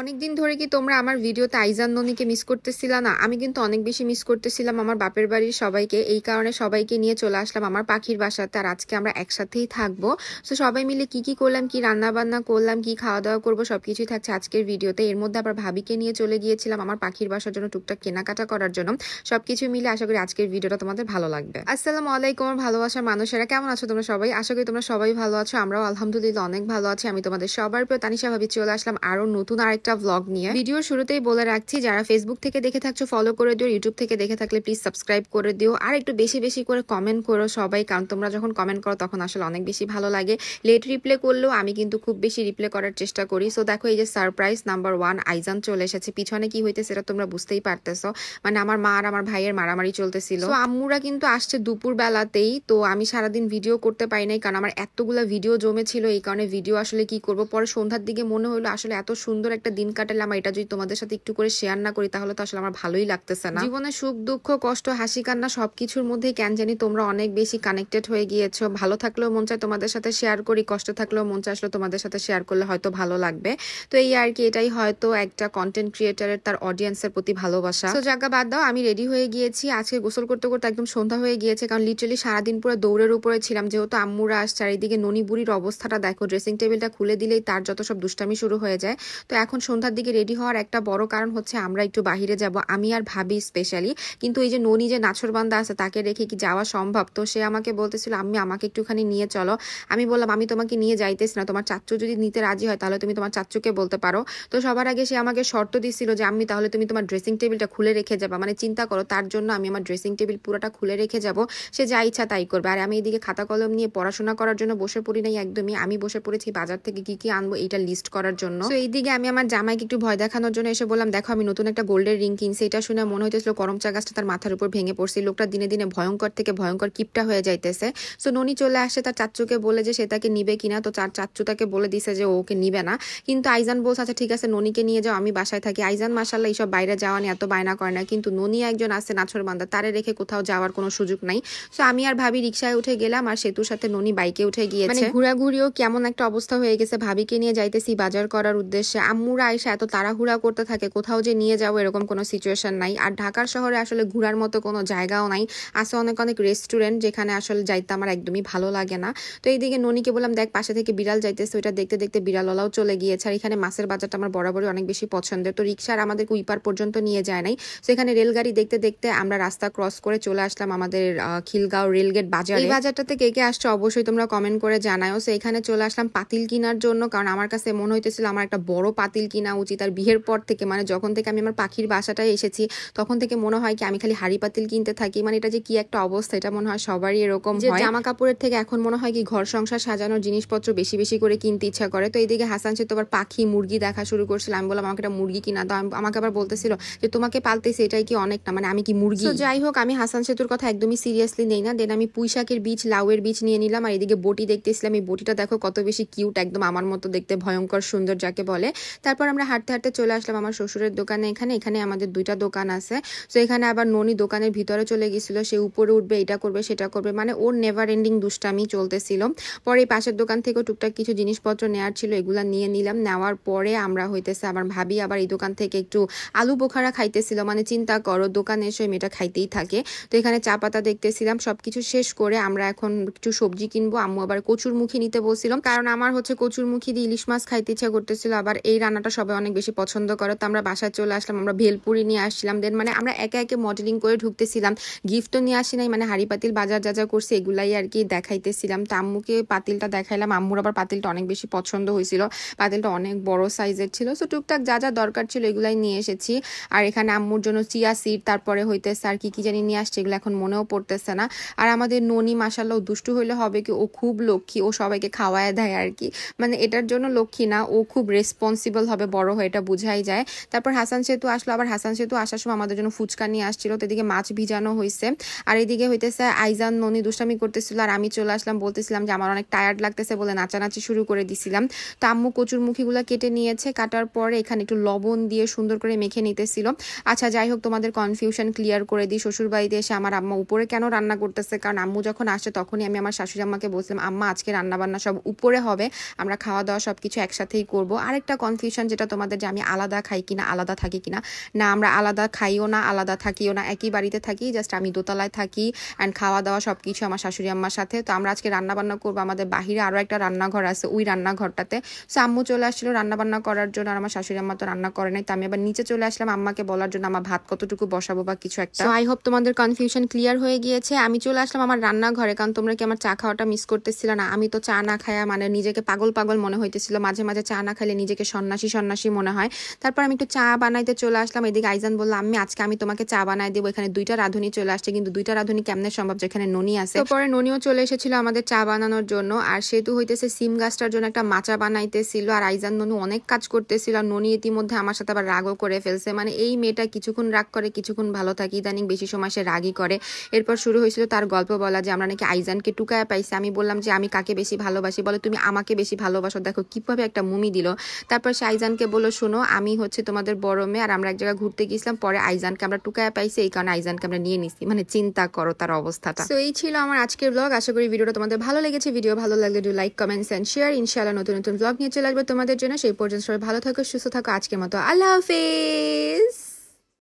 অনেকদিন ধরে কি তোমরা আমার ভিডিওতে আইজান ননীকে মিস করতেছিলা না আমি কিন্তু অনেক বেশি মিস করতেছিলাম আমার বাপের বাড়ির সবাইকে এই কারণে সবাইকে নিয়ে চলে আসলাম আমার পাখির বাসাতে আর আজকে আমরা একসাথেই থাকবো তো সবাই মিলে কি কি করলাম কি রান্না বান্না করলাম কি খাওয়া দাওয়া করবো সব কিছুই থাকছে আজকের ভিডিওতে এর মধ্যে আবার ভাবিকে নিয়ে চলে গিয়েছিলাম আমার পাখির বাসার জন্য টুকটাক কেনাকাটা করার জন্য সব কিছু মিলে আশা করি আজকের ভিডিওটা তোমাদের ভালো লাগবে আসসালামু আলাইকুম আমার ভালোবাসার মানুষেরা কেমন আছো তোমরা সবাই আশা করি তোমরা সবাই ভালো আছো আমরাও আলহামদুলিল্লাহ অনেক ভালো আছি আমি তোমাদের সবার প্রিয় তানিশা ভাবি চলে আসলাম আরও নতুন আরেক একটা ব্লগ নিয়ে ভিডিও শুরুতেই বলে রাখছি যারা ফেসবুক থেকে দেখে থাকছো ফলো করে দিও ইউটিউব থেকে দেখে থাকলে প্লিজ সাবস্ক্রাইব করে দিও আর একটু বেশি বেশি করে কমেন্ট করো সবাই কারণ তোমরা যখন কমেন্ট করো তখন আসলে অনেক বেশি ভালো লাগে লেট রিপ্লে করলেও আমি কিন্তু খুব বেশি রিপ্লে করার চেষ্টা করি সো দেখো এই যে সারপ্রাইজ নাম্বার ওয়ান আইজান চলে এসেছে পিছনে কি হইতে সেটা তোমরা বুঝতেই পারতেছো মানে আমার মা আর আমার ভাইয়ের মারামারি চলতেছিল তো আম্মুরা কিন্তু আসছে দুপুর বেলাতেই তো আমি সারাদিন ভিডিও করতে পারি নাই কারণ আমার এতগুলো ভিডিও জমেছিল এই কারণে ভিডিও আসলে কি করব পরে সন্ধ্যার দিকে মনে হলো আসলে এত সুন্দর একটা একটা দিন কাটালাম এটা যদি তোমাদের সাথে একটু করে শেয়ার না করি তাহলে তো আসলে আমার ভালোই লাগতেছে না জীবনে সুখ দুঃখ কষ্ট হাসি কান্না সবকিছুর মধ্যেই কেন জানি তোমরা অনেক বেশি কানেক্টেড হয়ে গিয়েছো ভালো থাকলেও মন চায় তোমাদের সাথে শেয়ার করি কষ্ট থাকলেও মন চায় আসলে তোমাদের সাথে শেয়ার করলে হয়তো ভালো লাগবে তো এই আর কি এটাই হয়তো একটা কন্টেন্ট ক্রিয়েটারের তার অডিয়েন্সের প্রতি ভালোবাসা তো জায়গা বাদ দাও আমি রেডি হয়ে গিয়েছি আজকে গোসল করতে করতে একদম সন্ধ্যা হয়ে গিয়েছে কারণ লিটারালি সারাদিন পুরো দৌড়ের উপরে ছিলাম যেহেতু আম্মুরা আস চারিদিকে ননি বুড়ির অবস্থাটা দেখো ড্রেসিং টেবিলটা খুলে দিলেই তার যত সব দুষ্টামি শুরু হয়ে যায় তো এখন এখন সন্ধ্যার দিকে রেডি হওয়ার একটা বড় কারণ হচ্ছে আমরা একটু বাহিরে যাব আমি আর ভাবি স্পেশালি কিন্তু এই যে ননি যে নাছরবান্দা আছে তাকে রেখে কি যাওয়া সম্ভব তো সে আমাকে বলতেছিল আমি আমাকে একটুখানি নিয়ে চলো আমি বললাম আমি তোমাকে নিয়ে যাইতেছি না তোমার চাচ্চু যদি নিতে রাজি হয় তাহলে তুমি তোমার চাচ্চুকে বলতে পারো তো সবার আগে সে আমাকে শর্ত দিছিল যে আমি তাহলে তুমি তোমার ড্রেসিং টেবিলটা খুলে রেখে যাবা মানে চিন্তা করো তার জন্য আমি আমার ড্রেসিং টেবিল পুরোটা খুলে রেখে যাব সে যা ইচ্ছা তাই করবে আর আমি এদিকে খাতা কলম নিয়ে পড়াশোনা করার জন্য বসে পড়ি নাই একদমই আমি বসে পড়েছি বাজার থেকে কি কি আনবো এটা লিস্ট করার জন্য তো এইদিকে আমি আমার আমার জামাইকে একটু ভয় দেখানোর জন্য এসে বললাম দেখো আমি নতুন একটা গোল্ডের রিং কিনছি এটা শুনে মনে হইতেছিল করমচা গাছটা তার মাথার উপর ভেঙে পড়ছে লোকটা দিনে দিনে ভয়ঙ্কর থেকে ভয়ঙ্কর কিপটা হয়ে যাইতেছে সো ননি চলে আসে তার চাচুকে বলে যে সে তাকে নিবে কিনা তো তার চাচু তাকে বলে দিছে যে ওকে নিবে না কিন্তু আইজান বলছে আচ্ছা ঠিক আছে ননিকে নিয়ে যাও আমি বাসায় থাকি আইজান মাসাল্লাহ এইসব বাইরে যাওয়া নিয়ে এত বায়না করে না কিন্তু ননি একজন আছে নাছর বান্দা তারে রেখে কোথাও যাওয়ার কোনো সুযোগ নাই সো আমি আর ভাবি রিক্সায় উঠে গেলাম আর সেতুর সাথে ননি বাইকে উঠে গিয়েছে মানে ঘুরাঘুরিও কেমন একটা অবস্থা হয়ে গেছে ভাবিকে নিয়ে যাইতেছি বাজার করার উদ্দেশ্যে আম্মু আপুরা এসে এত তাড়াহুড়া করতে থাকে কোথাও যে নিয়ে যাবো এরকম কোনো সিচুয়েশন নাই আর ঢাকার শহরে আসলে ঘোরার মতো কোনো জায়গাও নাই আছে অনেক অনেক রেস্টুরেন্ট যেখানে আসলে যাইতে আমার একদমই ভালো লাগে না তো এইদিকে ননিকে বললাম দেখ পাশে থেকে বিড়াল যাইতেছে ওইটা দেখতে দেখতে বিড়ালওয়ালাও চলে গিয়েছে আর এখানে মাছের বাজারটা আমার বরাবরই অনেক বেশি পছন্দের তো রিক্সার আমাদের উইপার পর্যন্ত নিয়ে যায় নাই তো এখানে রেলগাড়ি দেখতে দেখতে আমরা রাস্তা ক্রস করে চলে আসলাম আমাদের খিলগাঁও রেলগেট বাজার এই বাজারটাতে কে কে আসছে অবশ্যই তোমরা কমেন্ট করে জানাও সো এখানে চলে আসলাম পাতিল কেনার জন্য কারণ আমার কাছে মনে হইতেছিল আমার একটা বড় পাতিল মোবাইল কিনা উচিত আর বিয়ের পর থেকে মানে যখন থেকে আমি আমার পাখির বাসাটায় এসেছি তখন থেকে মনে হয় কি আমি খালি হাড়ি পাতিল কিনতে থাকি মানে এটা যে কি একটা অবস্থা এটা মনে হয় সবারই এরকম হয় জামা কাপড়ের থেকে এখন মনে হয় কি ঘর সংসার সাজানোর জিনিসপত্র বেশি বেশি করে কিনতে ইচ্ছা করে তো এইদিকে হাসান সে তো আবার পাখি মুরগি দেখা শুরু করছিল আমি বললাম আমাকে একটা মুরগি কিনা দাও আমাকে আবার বলতেছিল যে তোমাকে পালতেছি এটাই কি অনেক না মানে আমি কি মুরগি যাই হোক আমি হাসান সেতুর কথা একদমই সিরিয়াসলি নেই না দেন আমি পুঁই বীজ লাউয়ের বীজ নিয়ে নিলাম আর এদিকে বটি দেখতেছিলাম এই বটিটা দেখো কত বেশি কিউট একদম আমার মতো দেখতে ভয়ঙ্কর সুন্দর যাকে বলে তার তারপর আমরা হাঁটতে হাঁটতে চলে আসলাম আমার শ্বশুরের দোকানে এখানে এখানে আমাদের দুইটা দোকান আছে তো এখানে আবার ননি দোকানের ভিতরে চলে গেছিলো সে উপরে উঠবে এটা করবে সেটা করবে মানে ওর নেভার এন্ডিং দুষ্টামি চলতেছিল পরে এই পাশের দোকান থেকে টুকটাক কিছু জিনিসপত্র নেওয়ার ছিল এগুলো নিয়ে নিলাম নেওয়ার পরে আমরা হইতেছে আমার ভাবি আবার এই দোকান থেকে একটু আলু বোখারা খাইতেছিল মানে চিন্তা করো দোকানে এসে মেয়েটা খাইতেই থাকে তো এখানে চা পাতা দেখতেছিলাম সব কিছু শেষ করে আমরা এখন একটু সবজি কিনবো আম্মু আবার কচুর মুখী নিতে বলছিলাম কারণ আমার হচ্ছে কচুর মুখী দিয়ে ইলিশ মাছ খাইতে ইচ্ছা করতেছিল আবার এই রান্নাটা রান্নাটা সবাই অনেক বেশি পছন্দ করে তো আমরা বাসায় চলে আসলাম আমরা ভেলপুরি নিয়ে আসছিলাম দেন মানে আমরা একে একে মডেলিং করে ঢুকতেছিলাম গিফটও নিয়ে আসি নাই মানে হাড়ি পাতিল বাজার যা যা করছে এগুলাই আর কি দেখাইতেছিলাম তো আম্মুকে পাতিলটা দেখাইলাম আম্মুর আবার পাতিলটা অনেক বেশি পছন্দ হয়েছিল পাতিলটা অনেক বড় সাইজের ছিল সো টুকটাক যা যা দরকার ছিল এগুলাই নিয়ে এসেছি আর এখানে আম্মুর জন্য চিয়া সিড তারপরে হইতেছে আর কি কি জানি নিয়ে আসছে এগুলো এখন মনেও পড়তেছে না আর আমাদের ননি মাসাল্লাহ দুষ্টু হইলে হবে কি ও খুব লক্ষ্মী ও সবাইকে খাওয়ায় দেয় আর কি মানে এটার জন্য লক্ষ্মী না ও খুব রেসপন্সিবল হবে হবে বড় হয়ে এটা বোঝাই যায় তারপর হাসান সেতু আসলো আবার হাসান সেতু আসার সময় আমাদের জন্য ফুচকা নিয়ে আসছিল তো এদিকে মাছ ভিজানো হয়েছে আর এদিকে হইতেছে আইজান ননি দুষ্টামি করতেছিল আর আমি চলে আসলাম বলতেছিলাম যে আমার অনেক টায়ার্ড লাগতেছে বলে নাচানাচি শুরু করে দিছিলাম তো আম্মু কচুর মুখিগুলো কেটে নিয়েছে কাটার পরে এখানে একটু লবণ দিয়ে সুন্দর করে মেখে নিতেছিল আচ্ছা যাই হোক তোমাদের কনফিউশন ক্লিয়ার করে দিই শ্বশুরবাড়িতে এসে আমার আম্মা উপরে কেন রান্না করতেছে কারণ আম্মু যখন আসে তখনই আমি আমার শাশুড়ি আম্মাকে বলছিলাম আম্মা আজকে রান্নাবান্না সব উপরে হবে আমরা খাওয়া দাওয়া সব কিছু একসাথেই করবো আরেকটা কনফিউশন কোয়েশ্চেন যেটা তোমাদের যে আমি আলাদা খাই কিনা আলাদা থাকি কিনা না আমরা আলাদা খাইও না আলাদা থাকিও না একই বাড়িতে থাকি জাস্ট আমি দোতলায় থাকি অ্যান্ড খাওয়া দাওয়া সব কিছু আমার শাশুড়ি আম্মার সাথে তো আমরা আজকে রান্নাবান্না করবো আমাদের বাহিরে আরও একটা রান্নাঘর আছে ওই রান্নাঘরটাতে সো আম্মু চলে আসছিলো রান্নাবান্না করার জন্য আর আমার শাশুড়ি আম্মা তো রান্না করে নাই তো আমি আবার নিচে চলে আসলাম আম্মাকে বলার জন্য আমার ভাত কতটুকু বসাবো বা কিছু একটা আই হোপ তোমাদের কনফিউশন ক্লিয়ার হয়ে গিয়েছে আমি চলে আসলাম আমার রান্নাঘরে কারণ তোমরা কি আমার চা খাওয়াটা মিস করতেছিল না আমি তো চা না খায়া মানে নিজেকে পাগল পাগল মনে হইতেছিল মাঝে মাঝে চা না খাইলে নিজেকে সন্ন্যাসী সন্ন্যাসী সন্ন্যাসী মনে হয় তারপর আমি একটু চা বানাইতে চলে আসলাম এদিকে আইজান বললাম আমি আজকে আমি তোমাকে চা বানাই দেবো এখানে দুইটা রাঁধুনি চলে আসছে কিন্তু দুইটা রাঁধুনি কেমনে সম্ভব যেখানে ননি আছে পরে ননিও চলে এসেছিল আমাদের চা বানানোর জন্য আর সেতু হইতেছে সিম গাছটার জন্য একটা মাচা বানাইতেছিল আর আইজান ননু অনেক কাজ করতেছিল আর ননি ইতিমধ্যে আমার সাথে আবার রাগও করে ফেলছে মানে এই মেয়েটা কিছুক্ষণ রাগ করে কিছুক্ষণ ভালো থাকে ইদানিং বেশি সময় সে রাগই করে এরপর শুরু হয়েছিল তার গল্প বলা যে আমরা নাকি আইজানকে টুকায় পাইছি আমি বললাম যে আমি কাকে বেশি ভালোবাসি বলে তুমি আমাকে বেশি ভালোবাসো দেখো কিভাবে একটা মুমি দিল তারপর সে আইজানকে বলো শোনো আমি হচ্ছে তোমাদের বড় মেয়ে আর আমরা এক জায়গায় ঘুরতে গেছিলাম পরে আইজানকে আমরা টুকায় পাইছি এই কারণে আইজানকে আমরা নিয়ে নিছি মানে চিন্তা করো তার অবস্থাটা তো এই ছিল আমার আজকের ব্লগ আশা করি ভিডিওটা তোমাদের ভালো লেগেছে ভিডিও ভালো লাগলে do like comments and share ইনশাল্লাহ নতুন নতুন ব্লগ নিয়ে চলে আসবে তোমাদের জন্য সেই পর্যন্ত সবাই ভালো থাকো সুস্থ থাকো আজকের মতো আল্লাহ হাফিজ